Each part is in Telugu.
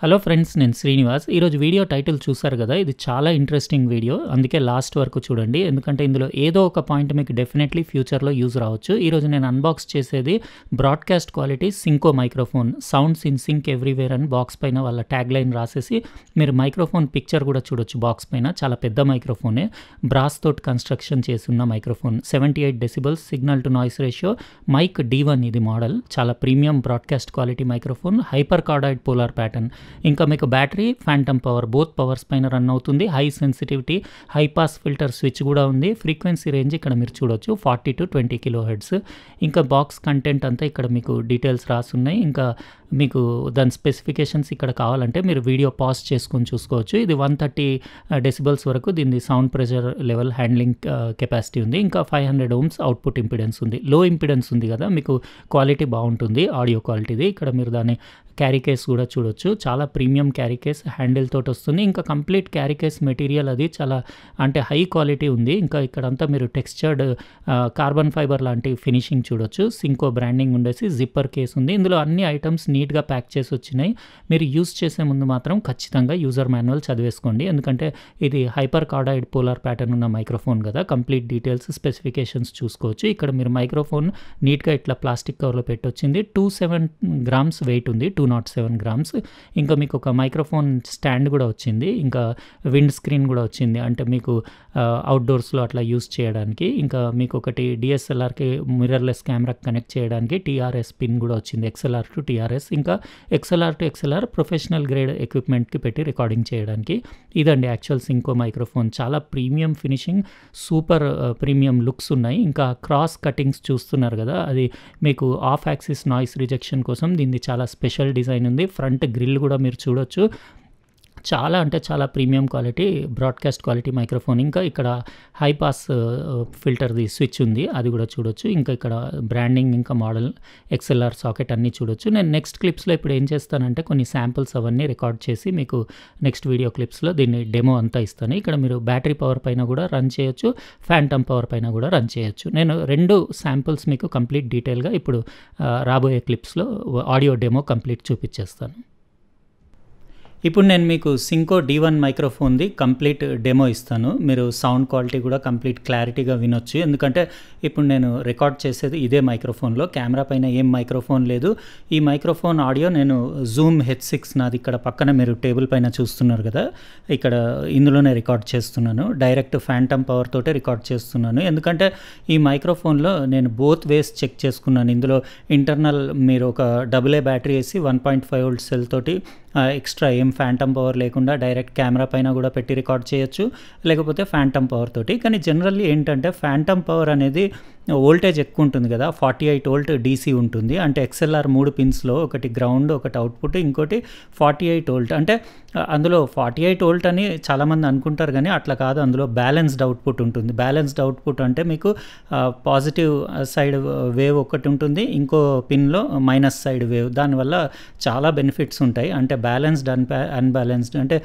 హలో ఫ్రెండ్స్ నేను శ్రీనివాస్ ఈరోజు వీడియో టైటిల్ చూసారు కదా ఇది చాలా ఇంట్రెస్టింగ్ వీడియో అందుకే లాస్ట్ వరకు చూడండి ఎందుకంటే ఇందులో ఏదో ఒక పాయింట్ మీకు డెఫినెట్లీ ఫ్యూచర్లో యూజ్ రావచ్చు ఈరోజు నేను అన్బాక్స్ చేసేది broadcast quality Synco microphone sounds in sync everywhere అని బాక్స్ పైన వాళ్ళ ట్యాగ్ లైన్ రాసేసి మీరు మైక్రోఫోన్ పిక్చర్ కూడా చూడొచ్చు బాక్స్ పైన చాలా పెద్ద మైక్రోఫోనే బ్రాస్ తోటి కన్స్ట్రక్షన్ చేసిన microphone seventy eight decibels signal to noise ratio mic D one ఇది మోడల్ చాలా premium broadcast quality microphone hyper cardioid polar pattern ఇంకా మీకు battery phantom power both powers పైన రన్ అవుతుంది high sensitivity high pass filter switch కూడా ఉంది ఫ్రీక్వెన్సీ రేంజ్ ఇక్కడ మీరు చూడొచ్చు forty to twenty kilo hertz ఇంకా బాక్స్ కంటెంట్ అంతా ఇక్కడ మీకు డీటెయిల్స్ రాసున్నాయి ఇంకా మీకు దాని స్పెసిఫికేషన్స్ ఇక్కడ కావాలంటే మీరు వీడియో పాజ్ చేసుకొని చూసుకోవచ్చు ఇది వన్ థర్టీ డెసిబల్స్ వరకు దీని sound pressure level handling capacity ఉంది ఇంకా five hundred ohms output impedance ఉంది లో ఇంపిడెన్స్ ఉంది కదా మీకు క్వాలిటీ బాగుంటుంది ఆడియో క్వాలిటీది ఇక్కడ మీరు దాన్ని క్యారీ కేస్ కూడా చూడొచ్చు చాలా ప్రీమియం క్యారీ కేస్ హ్యాండిల్ తోటి వస్తుంది ఇంకా కంప్లీట్ క్యారీ కేస్ మెటీరియల్ అది చాలా అంటే హై క్వాలిటీ ఉంది ఇంకా ఇక్కడంతా మీరు టెక్స్చర్డ్ కార్బన్ ఫైబర్ లాంటి ఫినిషింగ్ చూడొచ్చు సింకో బ్రాండింగ్ ఉండేసి జిప్పర్ కేస్ ఉంది ఇందులో అన్ని ఐటమ్స్ నీట్గా ప్యాక్ చేసి వచ్చినాయి మీరు యూస్ చేసే ముందు మాత్రం ఖచ్చితంగా యూజర్ మాన్యువల్ చదివేసుకోండి ఎందుకంటే ఇది హైపర్ కార్డాయిడ్ పోలార్ ప్యాటర్న్ ఉన్న మైక్రోఫోన్ కదా కంప్లీట్ డీటెయిల్స్ స్పెసిఫికేషన్స్ చూసుకోవచ్చు ఇక్కడ మీరు మైక్రోఫోన్ నీట్గా ఇట్లా ప్లాస్టిక్ కవర్లో పెట్టొచ్చింది టూ సెవెన్ గ్రామ్స్ వెయిట్ ఉంది టూ నాట్ సెవెన్ గ్రామ్స్ ఇంకా మీకు ఒక మైక్రోఫోన్ స్టాండ్ కూడా వచ్చింది ఇంకా విండ్ స్క్రీన్ కూడా వచ్చింది అంటే మీకు అవుట్డోర్స్లో అట్లా యూస్ చేయడానికి ఇంకా మీకు ఒకటి డిఎస్ఎల్ఆర్కి మిర్రర్లెస్ కెమెరా కనెక్ట్ చేయడానికి టీఆర్ఎస్ పిన్ కూడా వచ్చింది ఎక్స్ఎల్ఆర్ టు టీఆర్ఎస్ మైక్స్ ఇంకా XLR to XLR professional grade ఎక్విప్మెంట్కి పెట్టి రికార్డింగ్ చేయడానికి ఇదండి యాక్చువల్ సింకో మైక్రోఫోన్ చాలా premium finishing super premium looks ఉన్నాయి ఇంకా క్రాస్ కటింగ్స్ చూస్తున్నారు కదా అది మీకు ఆఫ్ యాక్సిస్ నాయిస్ రిజెక్షన్ కోసం దీనిది చాలా స్పెషల్ డిజైన్ ఉంది ఫ్రంట్ గ్రిల్ కూడా మీరు చూడొచ్చు చాలా అంటే చాలా premium quality broadcast quality microphone ఇంకా ఇక్కడ హైపాస్ ఫిల్టర్ ఫిల్టర్ది స్విచ్ ఉంది అది కూడా చూడొచ్చు ఇంకా ఇక్కడ బ్రాండింగ్ ఇంకా మోడల్ ఎక్స్ఎల్ఆర్ సాకెట్ అన్నీ చూడొచ్చు నేను నెక్స్ట్ క్లిప్స్లో ఇప్పుడు ఏం చేస్తానంటే కొన్ని శాంపుల్స్ అవన్నీ రికార్డ్ చేసి మీకు నెక్స్ట్ వీడియో క్లిప్స్లో దీన్ని డెమో అంతా ఇస్తాను ఇక్కడ మీరు బ్యాటరీ పవర్ పైన కూడా రన్ చేయొచ్చు ఫ్యాంటమ్ పవర్ పైన కూడా రన్ చేయొచ్చు నేను రెండు శాంపుల్స్ మీకు కంప్లీట్ డీటెయిల్గా ఇప్పుడు uh, రాబోయే క్లిప్స్లో ఆడియో డెమో కంప్లీట్ చూపించేస్తాను ఇప్పుడు నేను మీకు సింకో డి వన్ మైక్రోఫోన్ది కంప్లీట్ డెమో ఇస్తాను మీరు సౌండ్ క్వాలిటీ కూడా కంప్లీట్ క్లారిటీగా వినొచ్చు ఎందుకంటే ఇప్పుడు నేను రికార్డ్ చేసేది ఇదే మైక్రోఫోన్లో కెమెరా పైన ఏం మైక్రోఫోన్ లేదు ఈ మైక్రోఫోన్ ఆడియో నేను జూమ్ హెచ్ సిక్స్ నాది ఇక్కడ పక్కన మీరు టేబుల్ పైన చూస్తున్నారు కదా ఇక్కడ ఇందులోనే రికార్డ్ చేస్తున్నాను డైరెక్ట్ ఫ్యాంటమ్ పవర్ తోటే రికార్డ్ చేస్తున్నాను ఎందుకంటే ఈ మైక్రోఫోన్లో నేను బోత్ వేస్ చెక్ చేసుకున్నాను ఇందులో ఇంటర్నల్ మీరు ఒక డబుల్ ఏ బ్యాటరీ వేసి one point five volt cell తోటి ఎక్స్ట్రా ఏం ఫ్యాంటమ్ పవర్ లేకుండా డైరెక్ట్ కెమెరా పైన కూడా పెట్టి రికార్డ్ చేయొచ్చు లేకపోతే ఫ్యాంటమ్ పవర్ తోటి కానీ జనరల్లీ ఏంటంటే ఫ్యాంటమ్ పవర్ అనేది ఓల్టేజ్ ఎక్కువ ఉంటుంది కదా ఫార్టీ ఎయిట్ ఓల్ట్ డీసీ ఉంటుంది అంటే ఎక్స్ఎల్ఆర్ మూడు పిన్స్లో ఒకటి గ్రౌండ్ ఒకటి అవుట్పుట్ ఇంకోటి ఫార్టీ ఎయిట్ ఓల్ట్ అంటే అందులో ఫార్టీ ఎయిట్ ఓల్ట్ అని చాలామంది అనుకుంటారు కానీ అట్లా కాదు అందులో బ్యాలెన్స్డ్ అవుట్పుట్ ఉంటుంది బ్యాలెన్స్డ్ అవుట్పుట్ అంటే మీకు పాజిటివ్ సైడ్ వేవ్ ఒకటి ఉంటుంది ఇంకో పిన్లో మైనస్ సైడ్ వేవ్ దానివల్ల చాలా బెనిఫిట్స్ ఉంటాయి అంటే బ్యాలెన్స్డ్ అన్ అన్బ్యాలెన్స్డ్ అంటే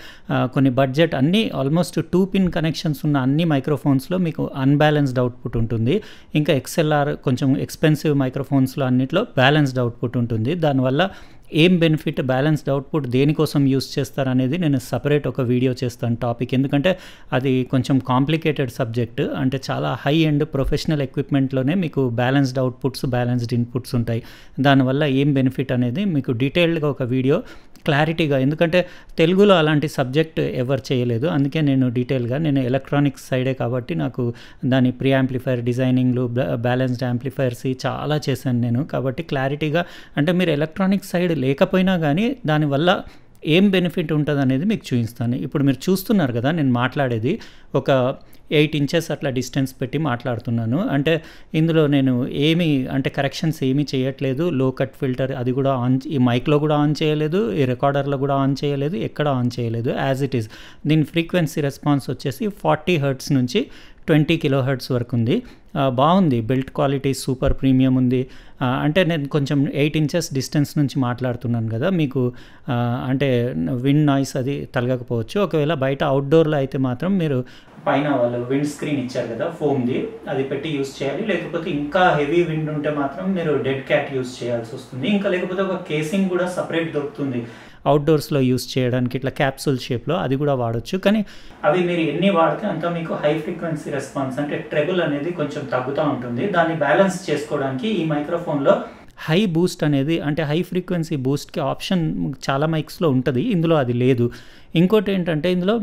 కొన్ని బడ్జెట్ అన్నీ ఆల్మోస్ట్ టూ పిన్ కనెక్షన్స్ ఉన్న అన్ని మైక్రోఫోన్స్లో మీకు అన్బ్యాలెన్స్డ్ అవుట్పుట్ ఉంటుంది ఇంకా ఇంకా ఎక్స్ఎల్ఆర్ కొంచెం ఎక్స్పెన్సివ్ మైక్రోఫోన్స్లో అన్నింటిలో బ్యాలెన్స్డ్ అవుట్పుట్ ఉంటుంది దానివల్ల ఏం బెనిఫిట్ బ్యాలెన్స్డ్ అవుట్పుట్ దేనికోసం యూస్ చేస్తారనేది నేను సపరేట్ ఒక వీడియో చేస్తాను టాపిక్ ఎందుకంటే అది కొంచెం కాంప్లికేటెడ్ సబ్జెక్ట్ అంటే చాలా హై అండ్ ప్రొఫెషనల్ ఎక్విప్మెంట్లోనే మీకు బ్యాలెన్స్డ్ అవుట్పుట్స్ బ్యాలెన్స్డ్ ఇన్పుట్స్ ఉంటాయి దానివల్ల ఏం బెనిఫిట్ అనేది మీకు డీటెయిల్డ్గా ఒక వీడియో క్లారిటీగా ఎందుకంటే తెలుగులో అలాంటి సబ్జెక్ట్ ఎవరు చేయలేదు అందుకే నేను డీటెయిల్గా నేను ఎలక్ట్రానిక్స్ సైడే కాబట్టి నాకు దాని ప్రీ యాంప్లిఫైర్ డిజైనింగ్లు బ్యాలెన్స్డ్ యాంప్లిఫైర్స్ చాలా చేశాను నేను కాబట్టి క్లారిటీగా అంటే మీరు ఎలక్ట్రానిక్స్ సైడ్ లేకపోయినా కానీ దానివల్ల ఏం బెనిఫిట్ ఉంటుంది అనేది మీకు చూపిస్తాను ఇప్పుడు మీరు చూస్తున్నారు కదా నేను మాట్లాడేది ఒక ఎయిట్ ఇంచెస్ అట్లా డిస్టెన్స్ పెట్టి మాట్లాడుతున్నాను అంటే ఇందులో నేను ఏమి అంటే కరెక్షన్స్ ఏమీ చేయట్లేదు లో కట్ ఫిల్టర్ అది కూడా ఆన్ ఈ మైక్లో కూడా ఆన్ చేయలేదు ఈ రికార్డర్లో కూడా ఆన్ చేయలేదు ఎక్కడ ఆన్ చేయలేదు యాజ్ ఇట్ ఈస్ దీని ఫ్రీక్వెన్సీ రెస్పాన్స్ వచ్చేసి ఫార్టీ హర్ట్స్ నుంచి ట్వంటీ కిలో కిలోహర్ట్స్ వరకు ఉంది బాగుంది బిల్ట్ క్వాలిటీ సూపర్ ప్రీమియం ఉంది అంటే నేను కొంచెం ఎయిట్ ఇంచెస్ డిస్టెన్స్ నుంచి మాట్లాడుతున్నాను కదా మీకు అంటే విండ్ నాయిస్ అది తలగకపోవచ్చు ఒకవేళ బయట అవుట్డోర్లో అయితే మాత్రం మీరు పైన వాళ్ళు విండ్ స్క్రీన్ ఇచ్చారు కదా ఫోమ్ది అది పెట్టి యూస్ చేయాలి లేకపోతే ఇంకా హెవీ విండ్ ఉంటే మాత్రం మీరు డెడ్ క్యాట్ యూస్ చేయాల్సి వస్తుంది ఇంకా లేకపోతే ఒక కేసింగ్ కూడా సపరేట్ దొరుకుతుంది అవుట్డోర్స్లో యూస్ చేయడానికి ఇట్లా క్యాప్సూల్ షేప్లో అది కూడా వాడచ్చు కానీ అవి మీరు ఎన్ని వాడితే అంత మీకు హై ఫ్రీక్వెన్సీ రెస్పాన్స్ అంటే ట్రెబుల్ అనేది కొంచెం తగ్గుతూ ఉంటుంది దాన్ని బ్యాలెన్స్ చేసుకోవడానికి ఈ మైక్రోఫోన్లో హై బూస్ట్ అనేది అంటే హై ఫ్రీక్వెన్సీ బూస్ట్కి ఆప్షన్ చాలా మైక్స్లో ఉంటుంది ఇందులో అది లేదు ఇంకోటి ఏంటంటే ఇందులో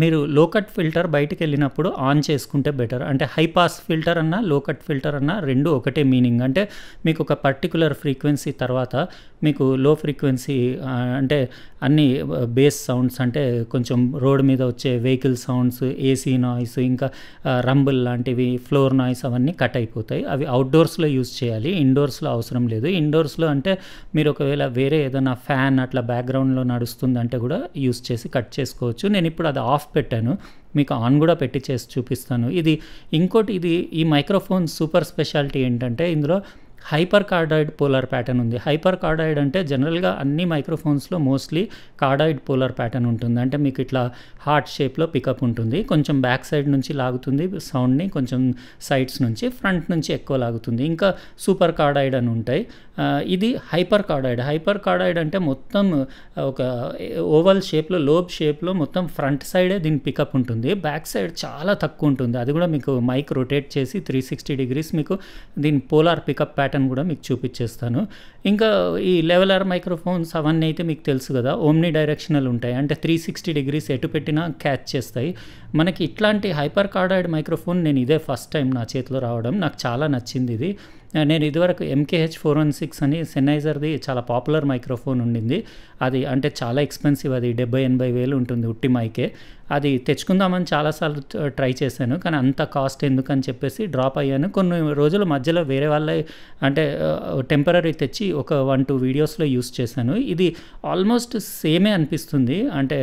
మీరు లోకట్ ఫిల్టర్ బయటకు వెళ్ళినప్పుడు ఆన్ చేసుకుంటే బెటర్ అంటే హైపాస్ ఫిల్టర్ అన్న లోకట్ ఫిల్టర్ అన్న రెండు ఒకటే మీనింగ్ అంటే మీకు ఒక పర్టికులర్ ఫ్రీక్వెన్సీ తర్వాత మీకు లో ఫ్రీక్వెన్సీ అంటే అన్ని బేస్ సౌండ్స్ అంటే కొంచెం రోడ్ మీద వచ్చే వెహికల్ సౌండ్స్ ఏసీ నాయిస్ ఇంకా రంబుల్ లాంటివి ఫ్లోర్ నాయిస్ అవన్నీ కట్ అయిపోతాయి అవి అవుట్డోర్స్లో యూస్ చేయాలి ఇండోర్స్లో అవసరం లేదు ఇండోర్స్లో అంటే మీరు ఒకవేళ వేరే ఏదైనా ఫ్యాన్ అట్లా బ్యాక్గ్రౌండ్లో నడుస్తుందంటే కూడా యూస్ చేసి కట్ చేసుకోవచ్చు నేను ఇప్పుడు అది ఆఫ్ ఆఫ్ పెట్టాను మీకు ఆన్ కూడా పెట్టి చేసి చూపిస్తాను ఇది ఇంకోటి ఇది ఈ మైక్రోఫోన్ సూపర్ స్పెషాలిటీ ఏంటంటే ఇందులో హైపర్ కార్డాయిడ్ పోలార్ ప్యాటర్న్ ఉంది హైపర్ కార్డాయిడ్ అంటే జనరల్గా అన్ని మైక్రోఫోన్స్లో మోస్ట్లీ కార్డాయిడ్ పోలార్ ప్యాటర్న్ ఉంటుంది అంటే మీకు ఇట్లా హార్ట్ షేప్లో పికప్ ఉంటుంది కొంచెం బ్యాక్ సైడ్ నుంచి లాగుతుంది సౌండ్ని కొంచెం సైడ్స్ నుంచి ఫ్రంట్ నుంచి ఎక్కువ లాగుతుంది ఇంకా సూపర్ కార్డాయిడ్ అని ఉంటాయి ఇది హైపర్ కార్డాయిడ్ హైపర్ కార్డాయిడ్ అంటే మొత్తం ఒక ఓవల్ షేప్లో లోబ్ షేప్లో మొత్తం ఫ్రంట్ సైడే దీని పికప్ ఉంటుంది బ్యాక్ సైడ్ చాలా తక్కువ ఉంటుంది అది కూడా మీకు మైక్ రొటేట్ చేసి త్రీ సిక్స్టీ డిగ్రీస్ మీకు దీని పోలార్ పికప్ ప్యాటర్న్ ప్యాటర్న్ కూడా మీకు చూపించేస్తాను ఇంకా ఈ లెవెలర్ మైక్రోఫోన్స్ అవన్నీ అయితే మీకు తెలుసు కదా ఓమ్ని డైరెక్షనల్ ఉంటాయి అంటే త్రీ సిక్స్టీ డిగ్రీస్ ఎటు పెట్టినా క్యాచ్ చేస్తాయి మనకి ఇట్లాంటి హైపర్ కార్డాయిడ్ మైక్రోఫోన్ నేను ఇదే ఫస్ట్ టైం నా చేతిలో రావడం నాకు చాలా నచ్చింది ఇది నేను ఇదివరకు ఎంకేహెచ్ ఫోర్ వన్ సిక్స్ అని సెన్నైజర్ది చాలా పాపులర్ మైక్రోఫోన్ ఉండింది అది అంటే చాలా ఎక్స్పెన్సివ్ అది డెబ్బై ఎనభై వేలు ఉంటుంది ఉట్టి మైకే అది తెచ్చుకుందామని చాలాసార్లు ట్రై చేశాను కానీ అంత కాస్ట్ ఎందుకని చెప్పేసి డ్రాప్ అయ్యాను కొన్ని రోజుల మధ్యలో వేరే వాళ్ళ అంటే టెంపరీ తెచ్చి ఒక వన్ టూ వీడియోస్లో యూస్ చేశాను ఇది ఆల్మోస్ట్ సేమే అనిపిస్తుంది అంటే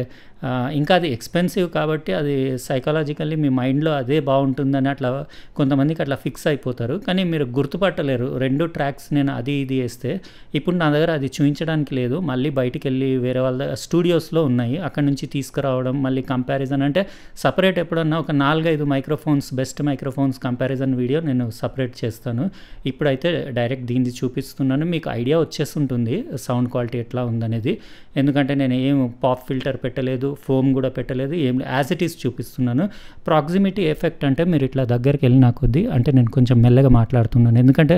ఇంకా అది ఎక్స్పెన్సివ్ కాబట్టి అది సైకలాజికల్లీ మీ మైండ్లో అదే బాగుంటుందని అట్లా కొంతమందికి అట్లా ఫిక్స్ అయిపోతారు కానీ మీరు గుర్తుపట్టలేరు రెండు ట్రాక్స్ నేను అది ఇది వేస్తే ఇప్పుడు నా దగ్గర అది చూపించడానికి లేదు మళ్ళీ బయటికి వెళ్ళి వేరే వాళ్ళ స్టూడియోస్లో ఉన్నాయి అక్కడ నుంచి తీసుకురావడం మళ్ళీ కంపారిజన్ అంటే సపరేట్ ఎప్పుడన్నా ఒక నాలుగైదు microphones best microphones comparison video నేను సపరేట్ చేస్తాను ఇప్పుడైతే డైరెక్ట్ దీన్ని చూపిస్తున్నాను మీకు ఐడియా వచ్చేస్తుంటుంది సౌండ్ క్వాలిటీ ఎట్లా ఉందనేది ఎందుకంటే నేను ఏం పాప్ ఫిల్టర్ పెట్టలేదు ఫోమ్ కూడా పెట్టలేదు ఏం యాజ్ ఇట్ ఈస్ చూపిస్తున్నాను ప్రాక్సిమిటీ ఎఫెక్ట్ అంటే మీరు ఇట్లా దగ్గరికి వెళ్ళినా కొద్దీ అంటే నేను కొంచెం మెల్లగా మాట్లాడుతున్నాను ఎందుకంటే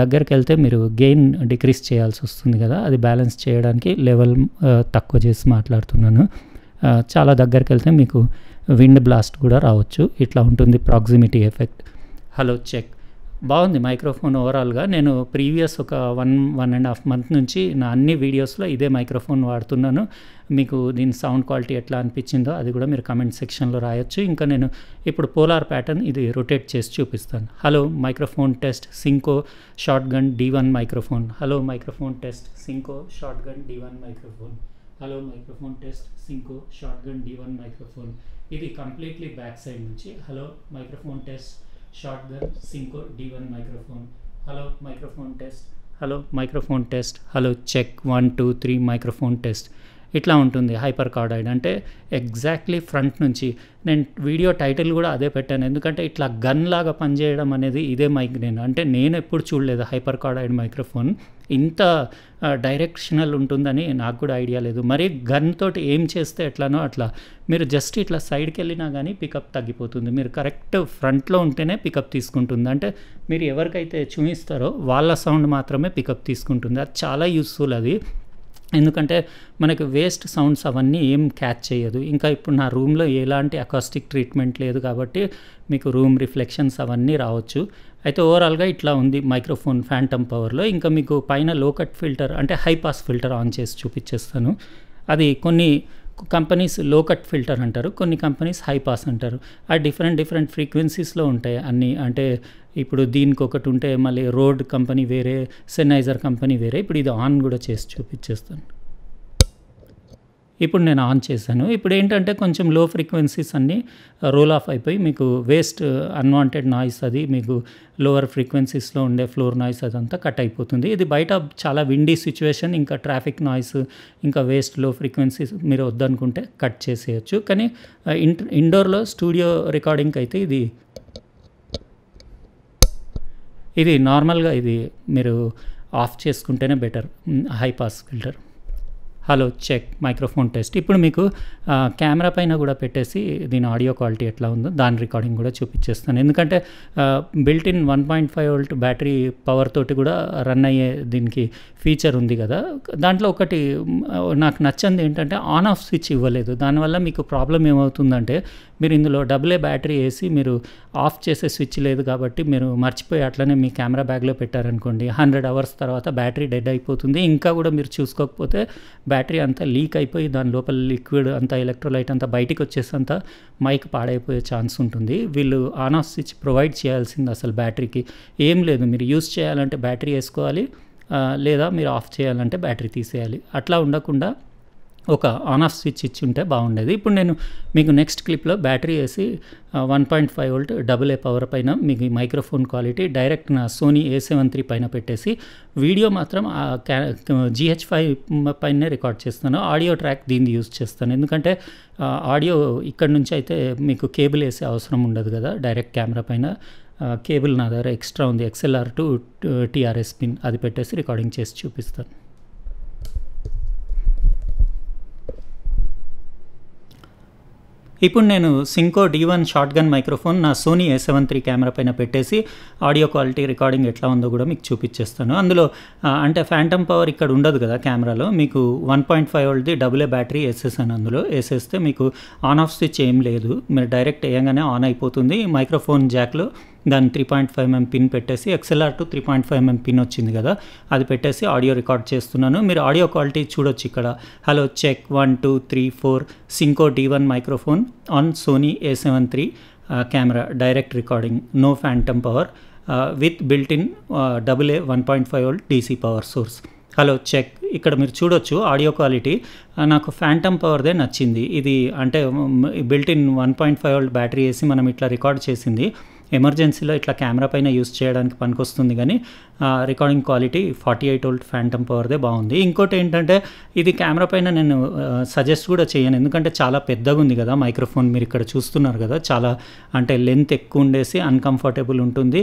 దగ్గరికి వెళ్తే మీరు గెయిన్ డిక్రీస్ చేయాల్సి వస్తుంది కదా అది బ్యాలెన్స్ చేయడానికి లెవెల్ తక్కువ చేసి మాట్లాడుతున్నాను చాలా దగ్గరికి వెళ్తే మీకు విండ్ బ్లాస్ట్ కూడా రావచ్చు ఇట్లా ఉంటుంది ప్రాక్సిమిటీ ఎఫెక్ట్ హలో చెక్ బాగుంది మైక్రోఫోన్ ఓవరాల్గా నేను ప్రీవియస్ ఒక one one and half month నుంచి నా అన్ని వీడియోస్లో ఇదే మైక్రోఫోన్ వాడుతున్నాను మీకు దీని సౌండ్ క్వాలిటీ ఎట్లా అనిపించిందో అది కూడా మీరు కమెంట్ సెక్షన్లో రాయొచ్చు ఇంకా నేను ఇప్పుడు పోలార్ ప్యాటర్న్ ఇది రొటేట్ చేసి చూపిస్తాను hello microphone test Synco shotgun D one microphone hello microphone test Synco shotgun D one microphone hello microphone test Synco shotgun D one microphone ఇది కంప్లీట్లీ బ్యాక్ సైడ్ నుంచి hello microphone test shot the Synco D1 microphone. Hello, microphone test. Hello, microphone test. Hello, check one, two, three, microphone test. ఇట్లా ఉంటుంది హైపర్ కార్డాయిడ్ అంటే ఎగ్జాక్ట్లీ ఫ్రంట్ నుంచి నేను వీడియో టైటిల్ కూడా అదే పెట్టాను ఎందుకంటే ఇట్లా గన్ లాగా పనిచేయడం అనేది ఇదే మైక్ నేను అంటే నేను ఎప్పుడు చూడలేదు హైపర్ కార్డాయిడ్ మైక్రోఫోన్ ఇంత డైరెక్షనల్ ఉంటుందని నాకు కూడా ఐడియా లేదు మరి గన్ తోటి ఏం చేస్తే ఎట్లానో అట్లా మీరు జస్ట్ ఇట్లా సైడ్కి వెళ్ళినా కానీ పికప్ తగ్గిపోతుంది మీరు కరెక్ట్ ఫ్రంట్లో ఉంటేనే పికప్ తీసుకుంటుంది అంటే మీరు ఎవరికైతే చూపిస్తారో వాళ్ళ సౌండ్ మాత్రమే పికప్ తీసుకుంటుంది అది చాలా యూస్ఫుల్ అది ఎందుకంటే మనకు వేస్ట్ సౌండ్స్ అవన్నీ ఏం క్యాచ్ చేయదు ఇంకా ఇప్పుడు నా రూమ్లో ఎలాంటి అకాస్టిక్ ట్రీట్మెంట్ లేదు కాబట్టి మీకు రూమ్ రిఫ్లెక్షన్స్ అవన్నీ రావచ్చు అయితే ఓవరాల్గా ఇట్లా ఉంది మైక్రోఫోన్ ఫ్యాంటమ్ పవర్లో ఇంకా మీకు పైన లోకట్ ఫిల్టర్ అంటే హైపాస్ ఫిల్టర్ ఆన్ చేసి చూపించేస్తాను అది కొన్ని కంపెనీస్ లో కట్ ఫిల్టర్ అంటారు కొన్ని కంపెనీస్ హై పాస్ అంటారు ఆ డిఫరెంట్ డిఫరెంట్ ఫ్రీక్వెన్సీస్లో ఉంటాయి అన్నీ అంటే ఇప్పుడు దీనికి ఒకటి ఉంటే మళ్ళీ రోడ్ కంపెనీ వేరే సెనైజర్ కంపెనీ వేరే ఇప్పుడు ఇది ఆన్ కూడా చేసి చూపించేస్తాను ఇప్పుడు నేను ఆన్ చేశాను ఇప్పుడు ఏంటంటే కొంచెం లో ఫ్రీక్వెన్సీస్ అన్నీ రోల్ ఆఫ్ అయిపోయి మీకు వేస్ట్ అన్వాంటెడ్ నాయిస్ అది మీకు లోవర్ ఫ్రీక్వెన్సీస్లో ఉండే ఫ్లోర్ నాయిస్ అదంతా కట్ అయిపోతుంది ఇది బయట చాలా విండీ సిచ్యువేషన్ ఇంకా ట్రాఫిక్ నాయిస్ ఇంకా వేస్ట్ లో ఫ్రీక్వెన్సీస్ మీరు వద్దనుకుంటే కట్ చేసేయచ్చు కానీ ఇంటర్ ఇండోర్లో స్టూడియో రికార్డింగ్కి అయితే ఇది ఇది నార్మల్గా ఇది మీరు ఆఫ్ చేసుకుంటేనే better high pass filter hello check microphone test ఇప్పుడు మీకు కెమెరా పైన కూడా పెట్టేసి దీని ఆడియో క్వాలిటీ ఎట్లా ఉందో దాని రికార్డింగ్ కూడా చూపించేస్తాను ఎందుకంటే built in one point five volt battery power తోటి కూడా రన్ అయ్యే దీనికి ఫీచర్ ఉంది కదా దాంట్లో ఒకటి నాకు నచ్చింది ఏంటంటే ఆన్ ఆఫ్ స్విచ్ ఇవ్వలేదు దానివల్ల మీకు ప్రాబ్లం ఏమవుతుందంటే మీరు ఇందులో డబులే బ్యాటరీ వేసి మీరు ఆఫ్ చేసే స్విచ్ లేదు కాబట్టి మీరు మర్చిపోయి అట్లనే మీ కెమెరా బ్యాగ్లో పెట్టారనుకోండి హండ్రెడ్ అవర్స్ తర్వాత బ్యాటరీ డెడ్ అయిపోతుంది ఇంకా కూడా మీరు చూసుకోకపోతే బ్యాటరీ అంతా లీక్ అయిపోయి దాని లోపల లిక్విడ్ అంతా ఎలక్ట్రోలైట్ అంతా బయటకు వచ్చేసంత మైక్ పాడైపోయే ఛాన్స్ ఉంటుంది వీళ్ళు ఆన్ ఆఫ్ స్విచ్ ప్రొవైడ్ చేయాల్సింది అసలు బ్యాటరీకి ఏం లేదు మీరు యూస్ చేయాలంటే బ్యాటరీ వేసుకోవాలి లేదా మీరు ఆఫ్ చేయాలంటే బ్యాటరీ తీసేయాలి అట్లా ఉండకుండా ఒక ఆన్ ఆఫ్ స్విచ్ ఇచ్చి ఉంటే బాగుండేది ఇప్పుడు నేను మీకు నెక్స్ట్ క్లిప్లో బ్యాటరీ వేసి one point five volt double A power పైన మీకు మైక్రోఫోన్ క్వాలిటీ డైరెక్ట్ నా సోనీ ఏ సెవెన్ త్రీ పైన పెట్టేసి వీడియో మాత్రం జిహెచ్ ఫైవ్ పైనే రికార్డ్ చేస్తాను ఆడియో ట్రాక్ దీన్ని యూజ్ చేస్తాను ఎందుకంటే ఆడియో ఇక్కడ నుంచి అయితే మీకు కేబుల్ వేసే అవసరం ఉండదు కదా డైరెక్ట్ కెమెరా పైన కేబుల్ నా దగ్గర ఎక్స్ట్రా ఉంది ఎక్స్ఎల్ఆర్ టు టీఆర్ఎస్ పిన్ అది పెట్టేసి రికార్డింగ్ చేసి చూపిస్తాను ఇప్పుడు నేను Synco D one shotgun microphone నా Sony A seven three camera పైన పెట్టేసి ఆడియో క్వాలిటీ రికార్డింగ్ ఎట్లా ఉందో కూడా మీకు చూపించేస్తాను అందులో అంటే ఫ్యాంటమ్ పవర్ ఇక్కడ ఉండదు కదా కెమెరాలో మీకు వన్ పాయింట్ ఫైవ్ వోల్ట్ది డబుల్ బ్యాటరీ వేసేసాను అందులో వేసేస్తే మీకు ఆన్ ఆఫ్ స్విచ్ ఏం లేదు మీరు డైరెక్ట్ వేయగానే ఆన్ అయిపోతుంది మైక్రోఫోన్ జాక్లో దాని three point five MM pin పెట్టేసి XLR two three point five MM pin వచ్చింది కదా అది పెట్టేసి ఆడియో రికార్డ్ చేస్తున్నాను మీరు ఆడియో క్వాలిటీ చూడొచ్చు ఇక్కడ hello check one two three four Synco D one microphone on Sony A seven three camera direct recording no phantom power with built in double A one point five volt DC power source hello check ఇక్కడ మీరు చూడొచ్చు ఆడియో క్వాలిటీ uh, నాకు ఫ్యాంటమ్ పవర్దే నచ్చింది ఇది అంటే built in one point five volt battery వేసి మనం ఇట్లా రికార్డ్ చేసింది ఎమర్జెన్సీలో ఇట్లా కెమెరా పైన యూస్ చేయడానికి పనికొస్తుంది కానీ recording quality forty eight volt phantom పవర్దే బాగుంది ఇంకోటి ఏంటంటే ఇది కెమెరా పైన నేను సజెస్ట్ కూడా చేయను ఎందుకంటే చాలా పెద్దగా ఉంది కదా మైక్రోఫోన్ మీరు ఇక్కడ చూస్తున్నారు కదా చాలా అంటే లెంత్ ఎక్కువ ఉండేసి అన్కంఫర్టబుల్ ఉంటుంది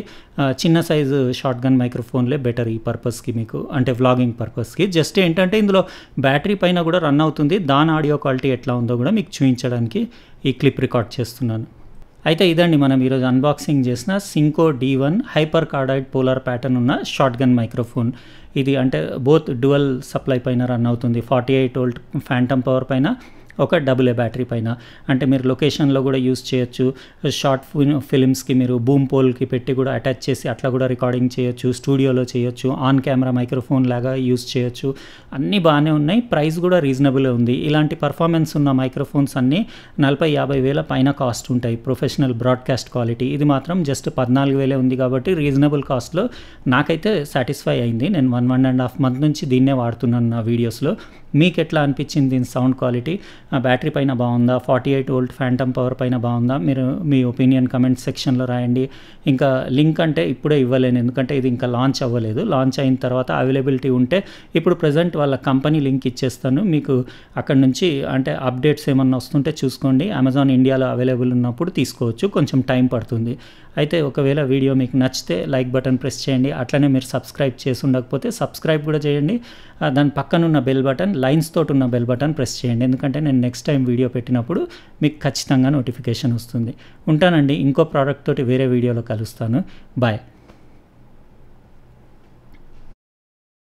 చిన్న సైజు షార్ట్ గన్ మైక్రోఫోన్లే బెటర్ ఈ పర్పస్కి మీకు అంటే వ్లాగింగ్ పర్పస్కి జస్ట్ ఏంటంటే ఇందులో బ్యాటరీ పైన కూడా రన్ అవుతుంది దాని ఆడియో క్వాలిటీ ఎట్లా ఉందో కూడా మీకు చూపించడానికి ఈ క్లిప్ రికార్డ్ చేస్తున్నాను అయితే ఇదండి మనం ఈరోజు అన్బాక్సింగ్ చేసిన Synco D one hyper cardioid polar pattern ఉన్న షార్ట్ గన్ మైక్రోఫోన్ ఇది అంటే బోత్ డ్యువల్ సప్లై పైన రన్ అవుతుంది forty eight volt phantom power పైన ఒక డబుల్ ఏ బ్యాటరీ పైన అంటే మీరు లొకేషన్లో కూడా యూస్ చేయొచ్చు షార్ట్ ఫిలిమ్స్కి మీరు బూమ్ పోల్కి పెట్టి కూడా అటాచ్ చేసి అట్లా కూడా రికార్డింగ్ చేయొచ్చు స్టూడియోలో చేయొచ్చు ఆన్ కెమెరా మైక్రోఫోన్ లాగా యూస్ చేయొచ్చు అన్నీ బాగానే ఉన్నాయి ప్రైస్ కూడా రీజనబులే ఉంది ఇలాంటి పర్ఫార్మెన్స్ ఉన్న మైక్రోఫోన్స్ అన్నీ నలభై యాభై వేల పైన కాస్ట్ ఉంటాయి ప్రొఫెషనల్ బ్రాడ్కాస్ట్ క్వాలిటీ ఇది మాత్రం జస్ట్ పద్నాలుగు వేలే ఉంది కాబట్టి రీజనబుల్ కాస్ట్లో నాకైతే సాటిస్ఫై అయింది నేను one one and half month నుంచి దీన్నే వాడుతున్నాను నా వీడియోస్లో మీకు ఎట్లా అనిపించింది దీని సౌండ్ క్వాలిటీ బ్యాటరీ పైన బాగుందా forty eight volt phantom power పైన బాగుందా మీరు మీ ఒపీనియన్ కమెంట్ సెక్షన్లో రాయండి ఇంకా లింక్ అంటే ఇప్పుడే ఇవ్వలేను ఎందుకంటే ఇది ఇంకా లాంచ్ అవ్వలేదు లాంచ్ అయిన తర్వాత అవైలబిలిటీ ఉంటే ఇప్పుడు ప్రజెంట్ వాళ్ళ కంపెనీ లింక్ ఇచ్చేస్తాను మీకు అక్కడ నుంచి అంటే అప్డేట్స్ ఏమన్నా వస్తుంటే చూసుకోండి అమెజాన్ ఇండియాలో అవైలబుల్ ఉన్నప్పుడు తీసుకోవచ్చు కొంచెం టైం పడుతుంది అయితే ఒకవేళ వీడియో మీకు నచ్చితే లైక్ బటన్ ప్రెస్ చేయండి అట్లనే మీరు సబ్స్క్రైబ్ చేసి ఉండకపోతే సబ్స్క్రైబ్ కూడా చేయండి దాని పక్కనున్న బెల్ బటన్ లైన్స్ తోటి ఉన్న బెల్ బటన్ ప్రెస్ చేయండి ఎందుకంటే నేను నెక్స్ట్ టైం వీడియో పెట్టినప్పుడు మీకు ఖచ్చితంగా నోటిఫికేషన్ వస్తుంది ఉంటానండి ఇంకో ప్రోడక్ట్ తోటి వేరే వీడియోలో కలుస్తాను బాయ్